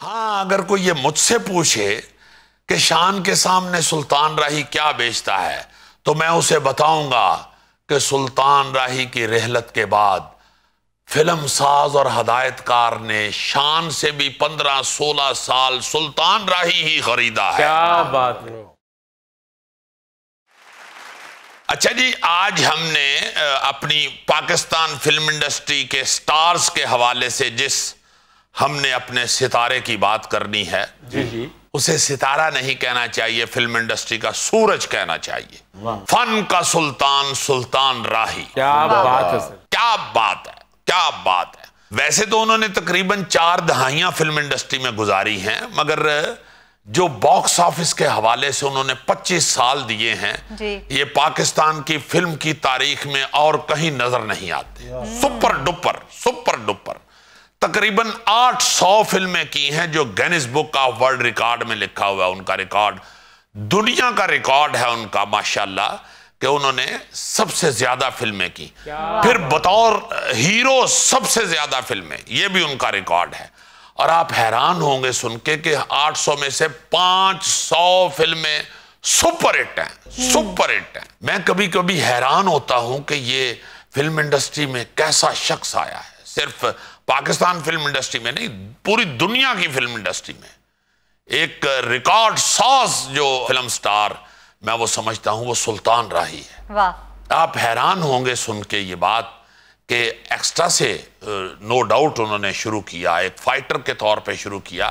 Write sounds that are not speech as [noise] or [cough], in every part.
हाँ अगर कोई ये मुझसे पूछे कि शान के सामने सुल्तान राही क्या बेचता है तो मैं उसे बताऊंगा कि सुल्तान राही की रहलत के बाद फिल्म साज और हदायतकार ने शान से भी पंद्रह सोलह साल सुल्तान राही ही खरीदा है क्या बात है अच्छा जी आज हमने अपनी पाकिस्तान फिल्म इंडस्ट्री के स्टार्स के हवाले से जिस हमने अपने सितारे की बात करनी है जी जी उसे सितारा नहीं कहना चाहिए फिल्म इंडस्ट्री का सूरज कहना चाहिए फन का सुल्तान सुल्तान राही क्या बात है क्या बात है क्या बात है वैसे तो उन्होंने तकरीबन चार दहाइयां फिल्म इंडस्ट्री में गुजारी हैं मगर जो बॉक्स ऑफिस के हवाले से उन्होंने 25 साल दिए हैं ये पाकिस्तान की फिल्म की तारीख में और कहीं नजर नहीं आते सुपर डुपर सुपर डुपर तकरीबन 800 फिल्में की हैं जो Guinness book of world record में लिखा हुआ है उनका रिकॉर्ड दुनिया का रिकॉर्ड है उनका माशाल्लाह कि उन्होंने सबसे ज्यादा फिल्में की फिर बतौर हीरो सबसे ज्यादा फिल्में ये भी उनका रिकॉर्ड है और आप हैरान होंगे सुन के कि 800 में से 500 फिल्में सुपर हिट हैं हम्म। सुपर हिट हैं मैं कभी कभी हैरान होता हूं कि ये फिल्म इंडस्ट्री में कैसा शख्स आया है सिर्फ पाकिस्तान फिल्म इंडस्ट्री में नहीं पूरी दुनिया की फिल्म इंडस्ट्री में एक रिकॉर्ड सॉस जो फिल्म स्टार मैं वो समझता हूं वो सुल्तान राही है वाह आप हैरान होंगे सुन के ये बात कि एक्स्ट्रा से नो डाउट उन्होंने शुरू किया एक फाइटर के तौर पे शुरू किया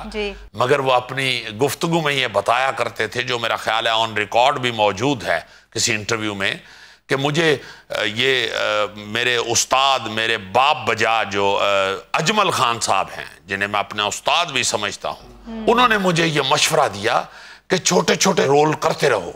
मगर वो अपनी गुफ्तगु में ये बताया करते थे जो मेरा ख्याल है ऑन रिकॉर्ड भी मौजूद है किसी इंटरव्यू में कि मुझे ये मेरे उस्ताद मेरे बाप बजा जो अजमल खान साहब हैं जिन्हें मैं अपना उस्ताद भी समझता हूँ हम्म। उन्होंने मुझे ये मशवरा दिया कि छोटे छोटे रोल करते रहो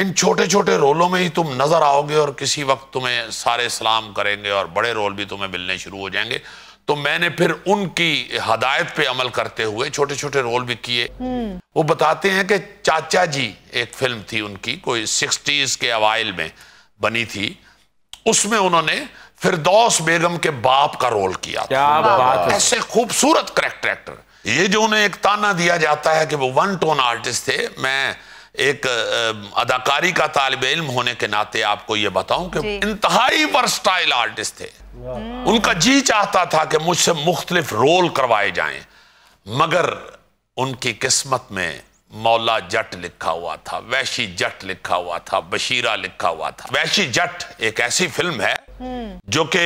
इन छोटे छोटे रोलों में ही तुम नज़र आओगे और किसी वक्त तुम्हें सारे सलाम करेंगे और बड़े रोल भी तुम्हें मिलने शुरू हो जाएंगे तो मैंने फिर उनकी हदायत पे अमल करते हुए छोटे छोटे रोल भी किए हम्म। वो बताते हैं कि चाचा जी एक फिल्म थी उनकी कोई सिक्सटीज के अवाइल में बनी थी उसमें उन्होंने फिरदौस बेगम के बाप का रोल किया क्या बात ऐसे खूबसूरत करेक्टर एक्टर ये जो उन्हें एक ताना दिया जाता है कि वो वन टोन आर्टिस्ट थे मैं एक अदाकारी का तालब इल्म होने के नाते आपको ये बताऊं कि इंतहाई वर्सटाइल आर्टिस्ट थे हम्म। उनका जी चाहता था कि मुझसे मुख्तलिफ रोल करवाए जाएं मगर उनकी किस्मत में मौला जट लिखा हुआ था वैशी जट लिखा हुआ था बशीरा लिखा हुआ था वैशी जट एक ऐसी फिल्म है जो कि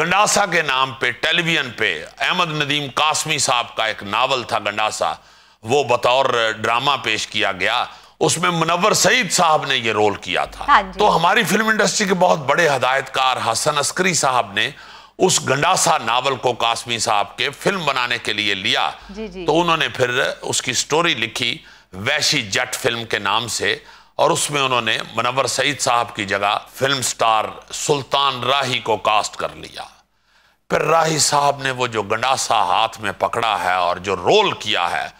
गंडासा के नाम पे टेलीविजन पे अहमद नदीम कासमी साहब का एक नावल था गंडासा वो बतौर ड्रामा पेश किया गया उसमें मुनवर सईद साहब ने ये रोल किया था हाँ तो हमारी फिल्म इंडस्ट्री के बहुत बड़े हदायतकार हसन अस्करी साहब ने उस गंडासा नावल को कासमी साहब के फिल्म बनाने के लिए लिया जी जी। तो उन्होंने फिर उसकी स्टोरी लिखी वैशी जट फिल्म के नाम से और उसमें उन्होंने मनवर सईद साहब की जगह फिल्म स्टार सुल्तान राही को कास्ट कर लिया फिर राही साहब ने वो जो गंडासा हाथ में पकड़ा है और जो रोल किया है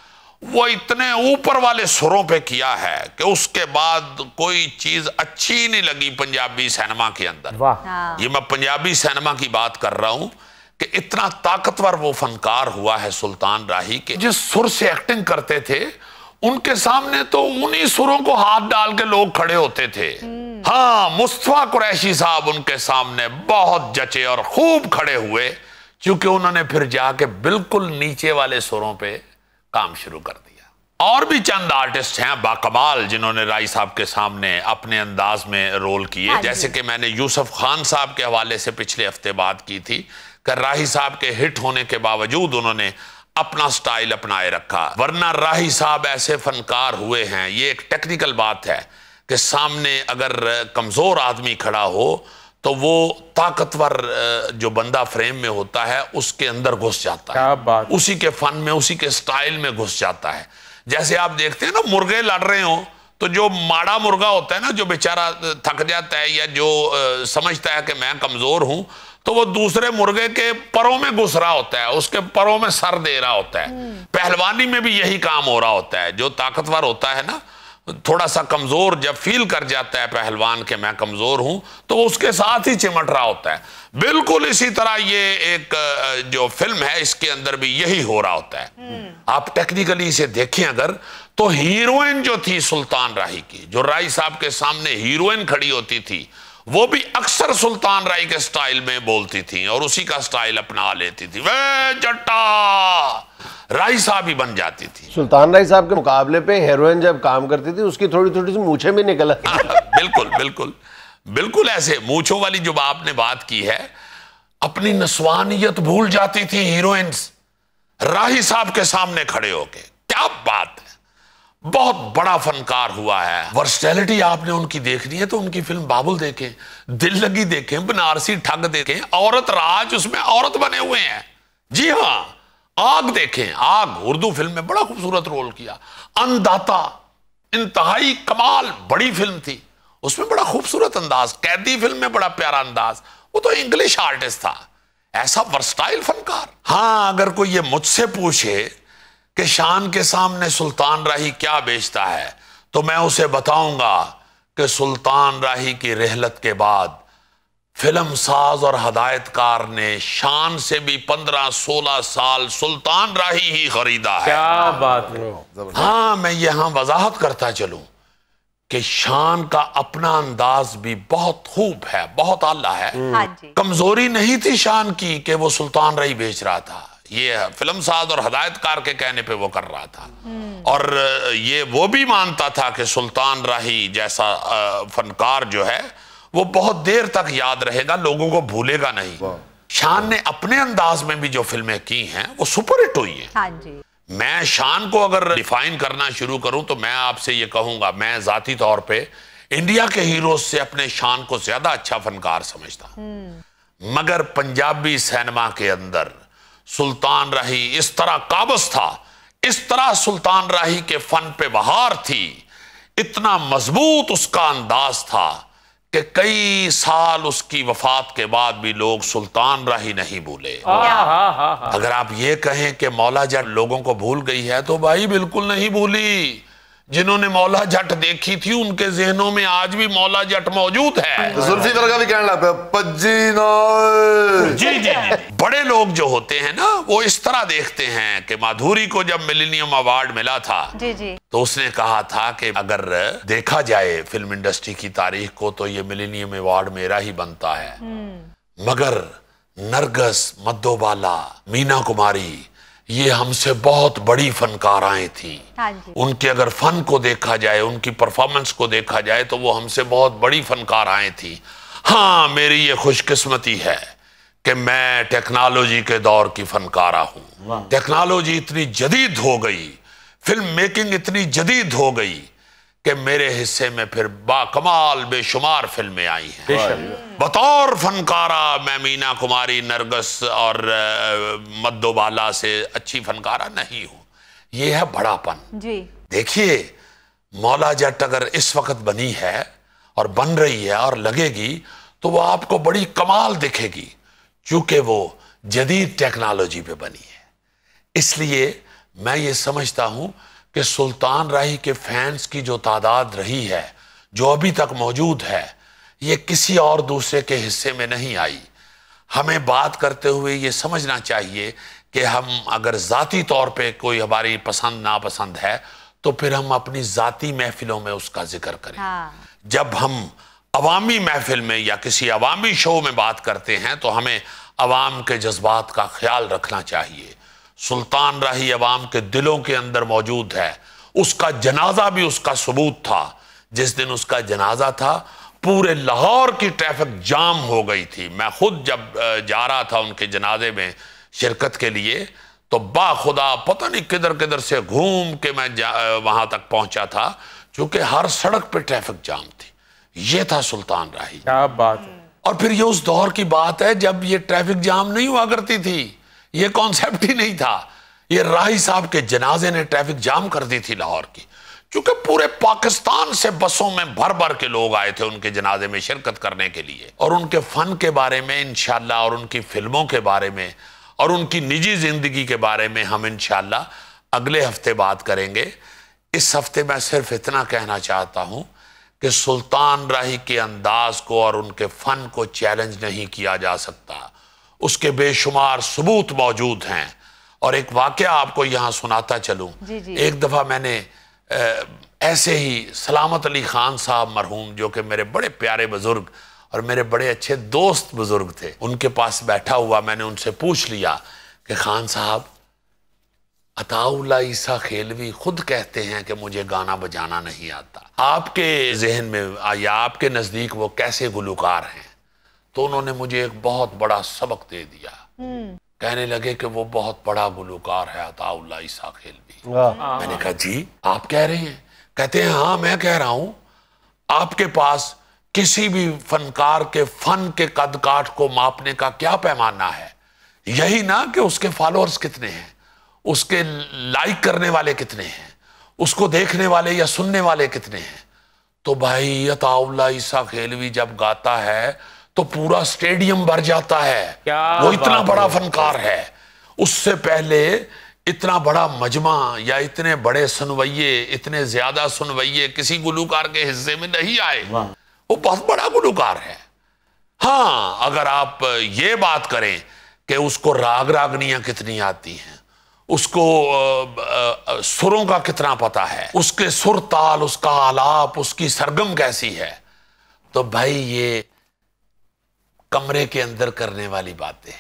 वो इतने ऊपर वाले सुरों पे किया है कि उसके बाद कोई चीज अच्छी नहीं लगी पंजाबी सिनेमा के अंदर हाँ। ये मैं पंजाबी सिनेमा की बात कर रहा हूं कि इतना ताकतवर वो फनकार हुआ है सुल्तान राही के जिस सुर से एक्टिंग करते थे उनके सामने तो उन्हीं सुरों को हाथ डाल के लोग खड़े होते थे हम्म। हाँ मुस्तफा कुरैशी साहब उनके सामने बहुत जचे और खूब खड़े हुए क्योंकि उन्होंने फिर जाके बिल्कुल नीचे वाले सुरों पर काम शुरू कर दिया और भी चंद आर्टिस्ट हैं बाकमाल जिन्होंने राय साहब के सामने अपने अंदाज में रोल किए हाँ जैसे कि मैंने यूसुफ खान साहब के हवाले से पिछले हफ्ते बात की थी कर राही साहब के हिट होने के बावजूद उन्होंने अपना स्टाइल अपनाए रखा वरना राही साहब ऐसे फनकार हुए हैं ये एक टेक्निकल बात है कि सामने अगर कमज़ोर आदमी खड़ा हो तो वो ताकतवर जो बंदा फ्रेम में होता है उसके अंदर घुस जाता है उसी के फन में उसी के स्टाइल में घुस जाता है जैसे आप देखते हैं ना मुर्गे लड़ रहे हो तो जो माड़ा मुर्गा होता है ना जो बेचारा थक जाता है या जो समझता है कि मैं कमजोर हूं तो वो दूसरे मुर्गे के परों में घुस रहा होता है उसके परों में सर दे रहा होता है हम्म। पहलवानी में भी यही काम हो रहा होता है जो ताकतवर होता है ना थोड़ा सा कमज़ोर जब फील कर जाता है पहलवान के मैं कमज़ोर हूं तो उसके साथ ही चिमट रहा होता है बिल्कुल इसी तरह ये एक जो फिल्म है इसके अंदर भी यही हो रहा होता है हम्म। आप टेक्निकली इसे देखें अगर तो हीरोइन जो थी सुल्तान राही की जो राई साहब के सामने हीरोइन खड़ी होती थी वो भी अक्सर सुल्तान राय के स्टाइल में बोलती थी और उसी का स्टाइल अपना लेती थी वे जट्टा राई साहब ही बन जाती थी सुल्तान राई साहब के मुकाबले पे हेरोइन जब काम करती थी उसकी थोड़ी थोड़ी सी मूछे भी निकल [laughs] बिल्कुल बिल्कुल बिल्कुल ऐसे मूछों वाली जो आपने बात की है अपनी नस्वानियत भूल जाती थी हीरोइंस राही साहब के सामने खड़े होके क्या बात है बहुत बड़ा फनकार हुआ है वर्सटैलिटी आपने उनकी देखनी है तो उनकी फिल्म बाबुल देखें दिल लगी देखें बनारसी ठग देखें औरत राज उसमें औरत बने हुए हैं जी हाँ आग देखें आग उर्दू फिल्म में बड़ा खूबसूरत रोल किया अनदाता इंतहाई कमाल बड़ी फिल्म थी उसमें बड़ा खूबसूरत अंदाज कैदी फिल्म में बड़ा प्यारा अंदाज वो तो इंग्लिश आर्टिस्ट था ऐसा वर्सटाइल फनकार हाँ अगर कोई ये मुझसे पूछे कि शान के सामने सुल्तान राही क्या बेचता है तो मैं उसे बताऊंगा कि सुल्तान राही की रहलत के बाद फिल्म साज और हदायतकार ने शान से भी पंद्रह सोलह साल सुल्तान राही ही खरीदा है क्या बात हाँ मैं यहाँ वजाहत करता चलू कि शान का अपना अंदाज भी बहुत खूब है बहुत आला है हम्म। हाँ कमजोरी नहीं थी शान की कि वो सुल्तान रही बेच रहा था ये फिल्म साज और हदायतकार के कहने पे वो कर रहा था हम्म। और ये वो भी मानता था कि सुल्तान राही जैसा फनकार जो है वो बहुत देर तक याद रहेगा लोगों को भूलेगा नहीं शान ने अपने अंदाज में भी जो फिल्में की हैं वो सुपरहिट हुई है हाँ जी मैं शान को अगर डिफाइन करना शुरू करूं तो मैं आपसे ये कहूंगा मैं जाती तौर पे इंडिया के हीरो से अपने शान को ज्यादा अच्छा फनकार समझता हम्म। मगर पंजाबी सिनेमा के अंदर सुल्तान राही इस तरह काबस था इस तरह सुल्तान राही के फन पे बहार थी इतना मजबूत उसका अंदाज था कि कई साल उसकी वफात के बाद भी लोग सुल्तान राही नहीं भूले अगर आप ये कहें कि मौला जब लोगों को भूल गई है तो भाई बिल्कुल नहीं भूली जिन्होंने मौला जट देखी थी उनके जहनों में आज भी मौला जट मौजूद है तो जुल्फी भी जी जी बड़े लोग जो होते हैं ना वो इस तरह देखते हैं कि माधुरी को जब मिलीनियम अवार्ड मिला था जी जी तो उसने कहा था कि अगर देखा जाए फिल्म इंडस्ट्री की तारीख को तो ये मिलीनियम अवार्ड मेरा ही बनता है हम्म। मगर नरगस मद्दोबाला मीना कुमारी ये हमसे बहुत बड़ी फनकाराएं थी हाँ उनके अगर फन को देखा जाए उनकी परफॉर्मेंस को देखा जाए तो वो हमसे बहुत बड़ी फनकाराएं थी हाँ मेरी ये खुशकिस्मती है कि मैं टेक्नोलॉजी के दौर की फनकारा हूं टेक्नोलॉजी इतनी जदीद हो गई फिल्म मेकिंग इतनी जदीद हो गई कि मेरे हिस्से में फिर बाकमाल बेशुमार फिल्में आई हैं बतौर फनकारा मैं मीना कुमारी नरगस और मद्दोबाला से अच्छी फनकारा नहीं हूं यह है बड़ापन देखिए मौला जट अगर इस वक्त बनी है और बन रही है और लगेगी तो वो आपको बड़ी कमाल दिखेगी चूंकि वो जदीद टेक्नोलॉजी पे बनी है इसलिए मैं ये समझता हूं कि सुल्तान राही के फैंस की जो तादाद रही है जो अभी तक मौजूद है ये किसी और दूसरे के हिस्से में नहीं आई हमें बात करते हुए ये समझना चाहिए कि हम अगर ज़ाती तौर पे कोई हमारी पसंद नापसंद है तो फिर हम अपनी ज़ाती महफिलों में उसका जिक्र करें हाँ। जब हम अवामी महफिल में या किसी अवामी शो में बात करते हैं तो हमें अवाम के जज्बात का ख्याल रखना चाहिए सुल्तान राही अवाम के दिलों के अंदर मौजूद है उसका जनाजा भी उसका सबूत था जिस दिन उसका जनाजा था पूरे लाहौर की ट्रैफिक जाम हो गई थी मैं खुद जब जा रहा था उनके जनाजे में शिरकत के लिए तो खुदा पता नहीं किधर किधर से घूम के मैं वहां तक पहुंचा था क्योंकि हर सड़क पे ट्रैफिक जाम थी ये था सुल्तान राही क्या बात है और फिर ये उस दौर की बात है जब ये ट्रैफिक जाम नहीं हुआ करती थी ये कॉन्सेप्ट ही नहीं था ये राही साहब के जनाजे ने ट्रैफिक जाम कर दी थी लाहौर की क्योंकि पूरे पाकिस्तान से बसों में भर भर के लोग आए थे उनके जनाजे में शिरकत करने के लिए और उनके फन के बारे में इनशाला और उनकी फिल्मों के बारे में और उनकी निजी जिंदगी के बारे में हम इनशाला अगले हफ्ते बात करेंगे इस हफ्ते मैं सिर्फ इतना कहना चाहता हूं कि सुल्तान राही के अंदाज को और उनके फन को चैलेंज नहीं किया जा सकता उसके बेशुमार सबूत मौजूद हैं और एक वाक़ आपको यहाँ सुनाता चलूँ एक दफ़ा मैंने ऐसे ही सलामत अली खान साहब मरहूम जो कि मेरे बड़े प्यारे बुज़ुर्ग और मेरे बड़े अच्छे दोस्त बुज़ुर्ग थे उनके पास बैठा हुआ मैंने उनसे पूछ लिया कि खान साहब अताउल्ला ईसा खेलवी खुद कहते हैं कि मुझे गाना बजाना नहीं आता आपके जहन में या आपके नज़दीक वो कैसे गुलकार हैं तो उन्होंने मुझे एक बहुत बड़ा सबक दे दिया हम्म। कहने लगे कि वो बहुत बड़ा गुलकार है अताउल्ला ईसा खेल भी हाँ। मैंने कहा जी आप कह रहे हैं कहते हैं हाँ मैं कह रहा हूं आपके पास किसी भी फनकार के फन के कद काठ को मापने का क्या पैमाना है यही ना कि उसके फॉलोअर्स कितने हैं उसके लाइक करने वाले कितने हैं उसको देखने वाले या सुनने वाले कितने हैं तो भाई अताउल्ला ईसा खेलवी जब गाता है तो पूरा स्टेडियम भर जाता है वो इतना बड़ा फनकार है उससे पहले इतना बड़ा मजमा या इतने बड़े सुनवाइये इतने ज्यादा सुनवाइये किसी गुलूकार के हिस्से में नहीं आए वो बहुत बड़ा गुलूकार है हाँ अगर आप ये बात करें कि उसको राग रागनियां कितनी आती हैं उसको सुरों का कितना पता है उसके सुर ताल उसका आलाप उसकी सरगम कैसी है तो भाई ये कमरे के अंदर करने वाली बातें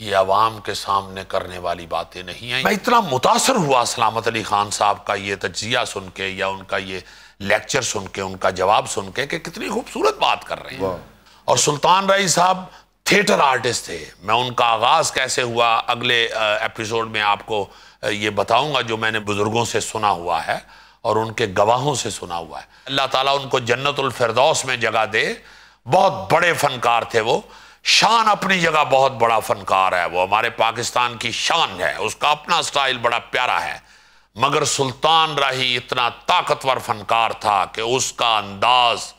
ये आवाम के सामने करने वाली बातें नहीं है मैं इतना मुतासर हुआ सलामत अली खान साहब का ये तजिया सुन के या उनका ये लेक्चर सुन के उनका जवाब सुन के कि कितनी खूबसूरत बात कर रहे हैं और सुल्तान राई साहब थिएटर आर्टिस्ट थे मैं उनका आगाज़ कैसे हुआ अगले एपिसोड में आपको ये बताऊंगा जो मैंने बुज़ुर्गों से सुना हुआ है और उनके गवाहों से सुना हुआ है अल्लाह ताला उनको जन्नतुल फिरदौस में जगह दे बहुत बड़े फनकार थे वो शान अपनी जगह बहुत बड़ा फनकार है वो हमारे पाकिस्तान की शान है उसका अपना स्टाइल बड़ा प्यारा है मगर सुल्तान राही इतना ताकतवर फनकार था कि उसका अंदाज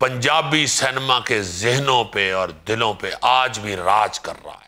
पंजाबी सिनेमा के जहनों पे और दिलों पे आज भी राज कर रहा है